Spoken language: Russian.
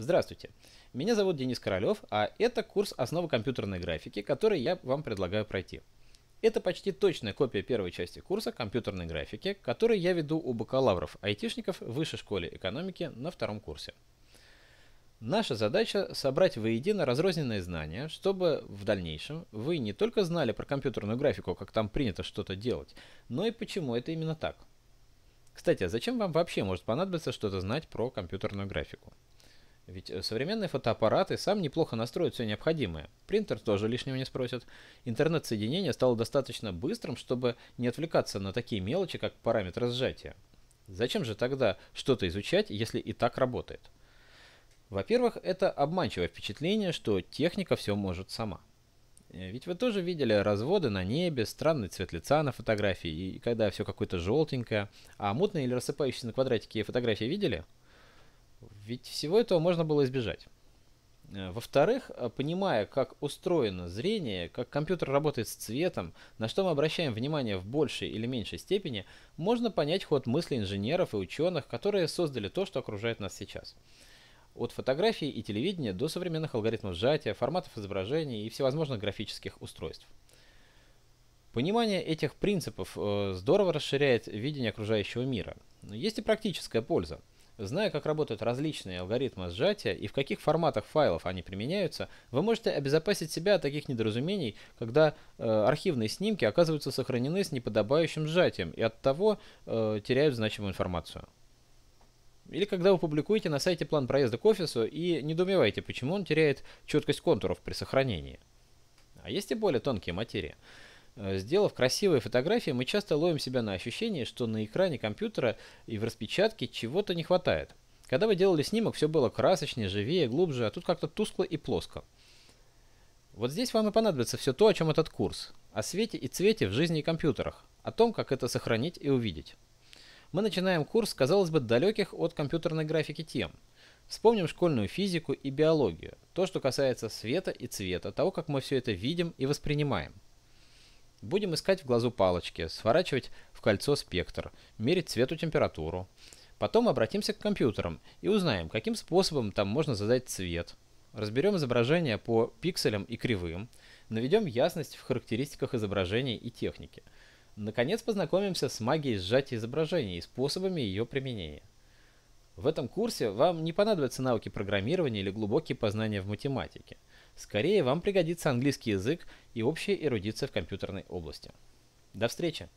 Здравствуйте, меня зовут Денис Королев, а это курс «Основы компьютерной графики», который я вам предлагаю пройти. Это почти точная копия первой части курса компьютерной графики, который я веду у бакалавров айтишников в Высшей школе экономики на втором курсе. Наша задача – собрать воедино разрозненные знания, чтобы в дальнейшем вы не только знали про компьютерную графику, как там принято что-то делать, но и почему это именно так. Кстати, а зачем вам вообще может понадобиться что-то знать про компьютерную графику? Ведь э, современные фотоаппараты сам неплохо настроят все необходимое. Принтер тоже лишнего не спросят. Интернет-соединение стало достаточно быстрым, чтобы не отвлекаться на такие мелочи, как параметр сжатия. Зачем же тогда что-то изучать, если и так работает? Во-первых, это обманчивое впечатление, что техника все может сама. Э, ведь вы тоже видели разводы на небе, странный цвет лица на фотографии, и когда все какое-то желтенькое. А мутные или рассыпающиеся на квадратике фотографии видели – ведь всего этого можно было избежать. Э, во-вторых, э, понимая, как устроено зрение, как компьютер работает с цветом, на что мы обращаем внимание в большей или меньшей степени, можно понять ход мысли инженеров и ученых, которые создали то, что окружает нас сейчас. От фотографий и телевидения до современных алгоритмов сжатия, форматов изображений и всевозможных графических устройств. Понимание этих принципов э, здорово расширяет видение окружающего мира. Есть и практическая польза – Зная, как работают различные алгоритмы сжатия и в каких форматах файлов они применяются, вы можете обезопасить себя от таких недоразумений, когда э, архивные снимки оказываются сохранены с неподобающим сжатием и от того э, теряют значимую информацию. Или когда вы публикуете на сайте план проезда к офису и недоумеваете, почему он теряет четкость контуров при сохранении. А есть и более тонкие материи. Э, сделав красивые фотографии, мы часто ловим себя на ощущение, что на экране компьютера и в распечатке чего-то не хватает. Когда вы делали снимок, все было красочнее, живее, глубже, а тут как-то тускло и плоско. Вот здесь вам и понадобится все то, о чем этот курс. О свете и цвете в жизни и компьютерах. О том, как это сохранить и увидеть. Мы начинаем курс, казалось бы, далеких от компьютерной графики тем – Вспомним школьную физику и биологию, то, что касается света и цвета, того, как мы все это видим и воспринимаем – Будем искать в глазу палочки, сворачивать в кольцо спектр, мерить цвету температуру. Потом обратимся к компьютерам и узнаем, каким способом там можно задать цвет. Разберем изображение по пикселям и кривым, наведем ясность в характеристиках изображений и техники. Наконец познакомимся с магией сжатия изображений и способами ее применения. В этом курсе вам не понадобятся навыки программирования или глубокие познания в математике – Скорее вам пригодится английский язык и общая эрудиция в компьютерной области. До встречи!